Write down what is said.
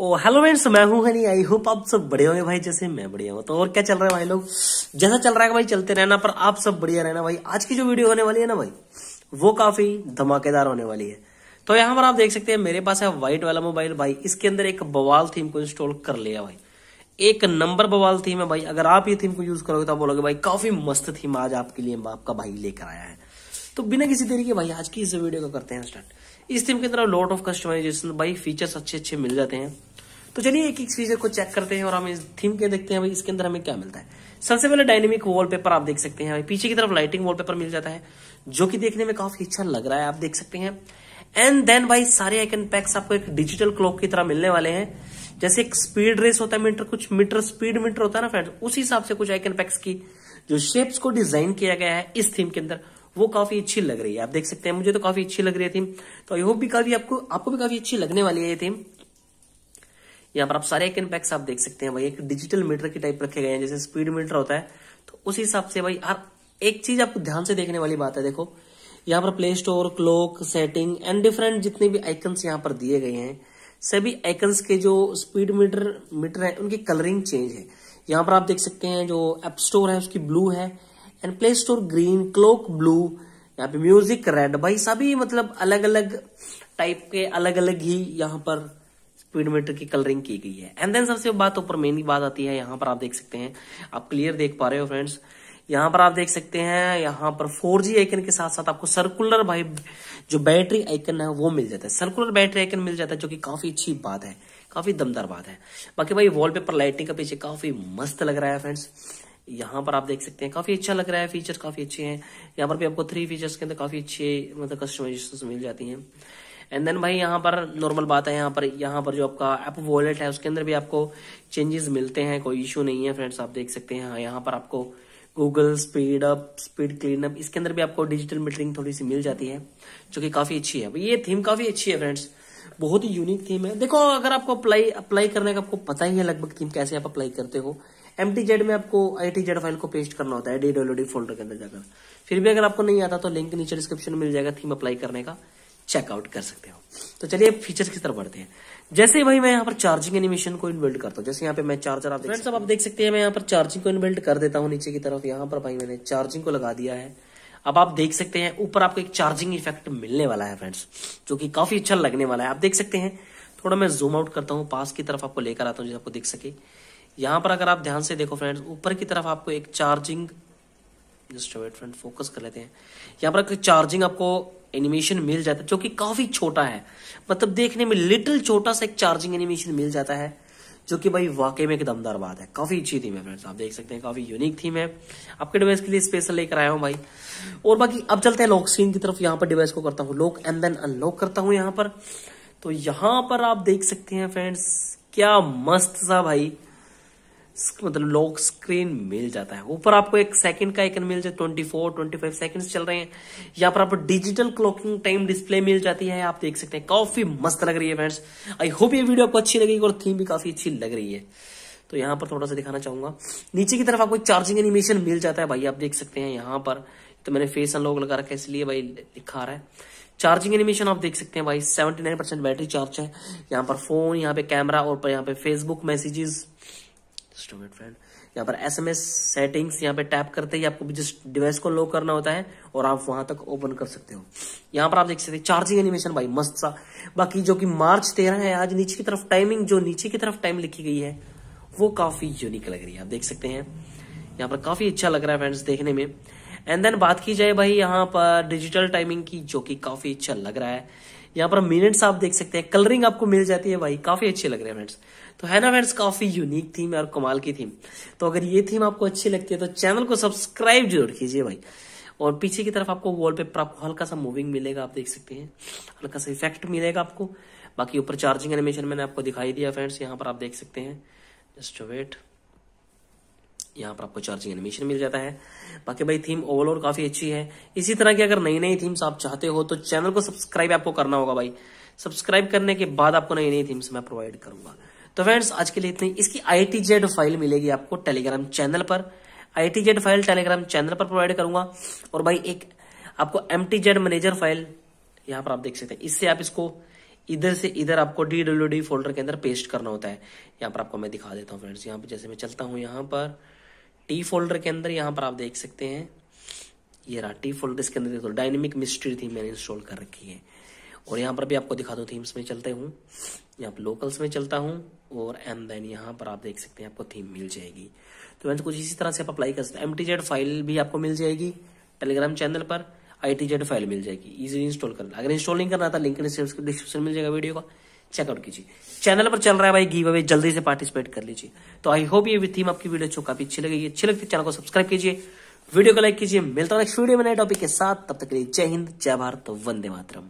ओ hello friends मैं हूं Honey I hope आप सब बढ़िया होंगे भाई जैसे मैं बढ़िया हूँ तो और क्या चल रहा है भाई लोग जैसा चल रहा है भाई चलते रहना पर आप सब बढ़िया रहना भाई आज की जो वीडियो होने वाली है ना भाई वो काफी धमाकेदार होने वाली है तो यहाँ पर आप देख सकते हैं मेरे पास है व्हाइट वाला मोबाइल भाई इसके अंदर एक बवाल थीम को इंस्टॉल कर लिया भाई एक नंबर बवाल थीम है भाई अगर आप ये थीम को यूज करोगे तो आप बोलोगे भाई काफी मस्त थीम आज आपके लिए आपका भाई लेकर आया है तो बिना किसी तरीके भाई आज की इस वीडियो को करते हैं स्टार्ट इस थीम के अंदर लॉट ऑफ कस्टमाइजेशन भाई फीचर्स अच्छे अच्छे मिल जाते हैं तो चलिए एक एक फीचर को चेक करते हैं और हम इस थीम के देखते हैं भाई इसके अंदर हमें क्या मिलता है सबसे पहले डायनेमिक वॉलपेपर आप देख सकते हैं भाई पीछे की तरफ लाइटिंग वॉलपेपर मिल जाता है जो कि देखने में काफी अच्छा लग रहा है आप देख सकते हैं एंड देन भाई सारे आइकन पैक्स आपको एक डिजिटल क्लॉक की तरह मिलने वाले हैं जैसे एक स्पीड रेस होता है मीटर कुछ मीटर स्पीड मीटर होता है ना फ्रेंड उसी हिसाब से कुछ आइकन पैक्स की जो शेप्स को डिजाइन किया गया है इस थीम के अंदर वो काफी अच्छी लग रही है आप देख सकते हैं मुझे तो काफी अच्छी लग रही थी तो आई होप भी काफी आपको आपको भी काफी अच्छी लगने वाली है ये थीम यहाँ पर आप सारे एक पैक्स आप देख सकते हैं भाई एक डिजिटल मीटर के टाइप रखे गए हैं जैसे स्पीड मीटर होता है तो उस हिसाब से भाई आप एक चीज आपको ध्यान से देखने वाली बात है देखो यहाँ पर Play Store clock setting and different जितने भी आइकन्स यहाँ पर दिए गए हैं सभी आइकन्स के जो स्पीड मीटर मीटर है उनकी कलरिंग चेंज है यहाँ पर आप देख सकते हैं जो एप स्टोर है उसकी ब्लू है and Play Store green clock blue यहाँ पे म्यूजिक रेड भाई सभी मतलब अलग अलग टाइप के अलग अलग ही यहाँ पर स्पीड मीटर की कलरिंग की गई है एंड देन सबसे बात ऊपर मेन बात आती है यहाँ पर आप देख सकते हैं आप क्लियर देख पा रहे हो फ्रेंड्स यहाँ पर आप देख सकते हैं यहाँ पर 4G आइकन के साथ साथ आपको सर्कुलर भाई जो बैटरी आइकन है वो मिल जाता है सर्कुलर बैटरी आइकन मिल जाता है जो कि काफी अच्छी बात है काफी दमदार बात है बाकी भाई वॉलपेपर लाइटिंग का पीछे काफी मस्त लग रहा है फ्रेंड्स यहाँ पर आप देख सकते हैं काफी अच्छा लग रहा है फीचर काफी अच्छे हैं यहाँ पर भी आपको थ्री फीचर्स के अंदर काफी अच्छे मतलब कस्टमाइजेशन मिल जाती हैं एंड देन भाई यहाँ पर नॉर्मल बात है यहाँ पर यहाँ पर जो आपका एप वॉलेट है उसके अंदर भी आपको चेंजेस मिलते हैं कोई इशू नहीं है फ्रेंड्स आप देख सकते हैं हाँ, यहाँ पर आपको Google speed up speed clean up इसके अंदर भी आपको डिजिटल मीटरिंग थोड़ी सी मिल जाती है जो कि काफी अच्छी है ये थीम काफी अच्छी है फ्रेंड्स बहुत ही यूनिक थीम है देखो अगर आपको अप्लाई अप्लाई करने का आपको पता ही है लगभग थीम कैसे आप अप्लाई करते हो एम में आपको आई फाइल को पेस्ट करना होता है डी फोल्डर के अंदर जाकर फिर भी अगर आपको नहीं आता तो लिंक नीचे डिस्क्रिप्शन मिल जाएगा थीम अप्लाई करने का चेकआउट कर सकते हो तो चलिए फीचर्स की तरफ बढ़ते हैं जैसे भाई मैं यहाँ पर चार्जिंग एनिमेशन को इनबिल्ड करता हूँ जैसे यहाँ पे मैं चार्जर आप फ्रेंड्स आप देख सकते हैं मैं यहाँ पर चार्जिंग को इनबिल्ड कर देता हूँ नीचे की तरफ यहाँ पर भाई मैंने चार्जिंग को लगा दिया है अब आप देख सकते हैं ऊपर आपको एक चार्जिंग इफेक्ट मिलने वाला है फ्रेंड्स जो की काफी अच्छा लगने वाला है आप देख सकते हैं थोड़ा मैं जूम आउट करता हूँ पास की तरफ आपको लेकर आता हूँ जिस आपको देख सके यहाँ पर अगर आप ध्यान से देखो फ्रेंड्स ऊपर की तरफ आपको एक charging just wait friend focus कर लेते हैं यहाँ पर चार्जिंग आपको एनिमेशन मिल जाता है जो कि काफी छोटा है मतलब देखने में लिटिल छोटा सा एक चार्जिंग एनिमेशन मिल जाता है जो कि भाई वाकई में एक दमदार बात है काफी अच्छी थीम है फ्रेंड्स आप देख सकते हैं काफी यूनिक थीम है आपके डिवाइस के लिए स्पेशल लेकर आया हूँ भाई और बाकी अब चलते हैं लॉक स्क्रीन की तरफ यहाँ पर डिवाइस को करता हूँ लॉक एंड देन अनलॉक करता हूँ यहाँ पर तो यहाँ पर आप देख सकते हैं फ्रेंड्स क्या मस्त सा भाई मतलब लॉक स्क्रीन मिल जाता है ऊपर आपको एक सेकंड का आइकन मिल जाए 24 25 सेकंड्स चल रहे हैं यहाँ पर आपको डिजिटल क्लॉकिंग टाइम डिस्प्ले मिल जाती है आप देख सकते हैं काफी मस्त लग रही है फ्रेंड्स आई होप ये वीडियो आपको अच्छी लगेगी और थीम भी काफी अच्छी लग रही है तो यहाँ पर थोड़ा सा दिखाना चाहूंगा नीचे की तरफ आपको चार्जिंग एनिमेशन मिल जाता है भाई आप देख सकते हैं यहाँ पर तो मैंने फेस अनलॉक लगा रखा है इसलिए भाई दिखा रहा है चार्जिंग एनिमेशन आप देख सकते हैं भाई 79 परसेंट बैटरी चार्ज है यहाँ पर फोन यहाँ पे कैमरा और यहाँ पे फेसबुक मैसेजेस स्टूडेंट फ्रेंड यहाँ पर एस एम एस सेटिंग्स यहाँ पे टैप करते ही आपको जिस डिवाइस को लॉक करना होता है और आप वहां तक ओपन कर सकते हो यहाँ पर आप देख सकते हैं चार्जिंग एनिमेशन भाई मस्त सा बाकी जो कि मार्च तेरह है आज नीचे की तरफ टाइमिंग जो नीचे की तरफ टाइम लिखी गई है वो काफी यूनिक लग रही है आप देख सकते हैं यहाँ पर काफी अच्छा लग रहा है फ्रेंड्स देखने में एंड देन बात की जाए भाई यहाँ पर डिजिटल टाइमिंग की जो कि काफी अच्छा लग रहा है यहाँ पर मिनट्स आप देख सकते हैं कलरिंग आपको मिल जाती है भाई काफी अच्छे लग रहे हैं फ्रेंड्स तो है ना फ्रेंड्स काफी यूनिक थीम है और कमाल की थीम तो अगर ये थीम आपको अच्छी लगती है तो चैनल को सब्सक्राइब जरूर कीजिए भाई और पीछे की तरफ आपको वॉलपेपर आपको हल्का सा मूविंग मिलेगा आप देख सकते हैं हल्का सा इफेक्ट मिलेगा आपको बाकी ऊपर चार्जिंग एनिमेशन मैंने आपको दिखाई दिया फ्रेंड्स यहाँ पर आप देख सकते हैं जस्ट वेट यहाँ पर आपको चार्जिंग एनिमेशन मिल जाता है बाकी भाई थीम ओवरऑल काफी अच्छी है इसी तरह की अगर नई नई थीम्स आप चाहते हो तो चैनल को सब्सक्राइब आपको करना होगा भाई सब्सक्राइब करने के बाद आपको नई नई थीम्स मैं प्रोवाइड करूंगा तो फ्रेंड्स आज के लिए इतनी इसकी आई फाइल मिलेगी आपको टेलीग्राम चैनल पर आई फाइल टेलीग्राम चैनल पर प्रोवाइड करूंगा और भाई एक आपको एम मैनेजर फाइल यहाँ पर आप देख सकते हैं इससे आप इसको इधर से इधर आपको डी डब्ल्यू डी फोल्डर के अंदर पेस्ट करना होता है यहाँ पर आपको मैं दिखा देता हूँ फ्रेंड्स यहाँ पर जैसे मैं चलता हूँ यहाँ पर टी फोल्डर के अंदर यहाँ पर आप देख सकते हैं ये रहा टी फोल्डर इसके अंदर तो डायनेमिक मिस्ट्री थीम मैंने इंस्टॉल कर रखी है और यहाँ पर भी आपको दिखा दो थीम्स में चलते हूँ यहाँ पर लोकल्स में चलता हूँ और एम देन यहाँ पर आप देख सकते हैं आपको थीम मिल जाएगी तो मैं कुछ इसी तरह से आप अप्लाई कर सकते हैं एम फाइल भी आपको मिल जाएगी टेलीग्राम चैनल पर आई फाइल मिल जाएगी इजीली इंस्टॉल कर अगर इंस्टॉल नहीं करना था लिंक डिस्क्रिप्शन मिल जाएगा वीडियो का चेकआउट कीजिए चैनल पर चल रहा है भाई गिव अवे जल्दी से पार्टिसिपेट कर लीजिए तो आई होप ये थीम आपकी वीडियो अच्छी काफी अच्छी लगेगी अच्छी लगती है चैनल को सब्सक्राइब कीजिए वीडियो को लाइक कीजिए मिलता है नेक्स्ट वीडियो में नए टॉपिक के साथ तब तक के लिए जय हिंद जय भारत वंदे मातरम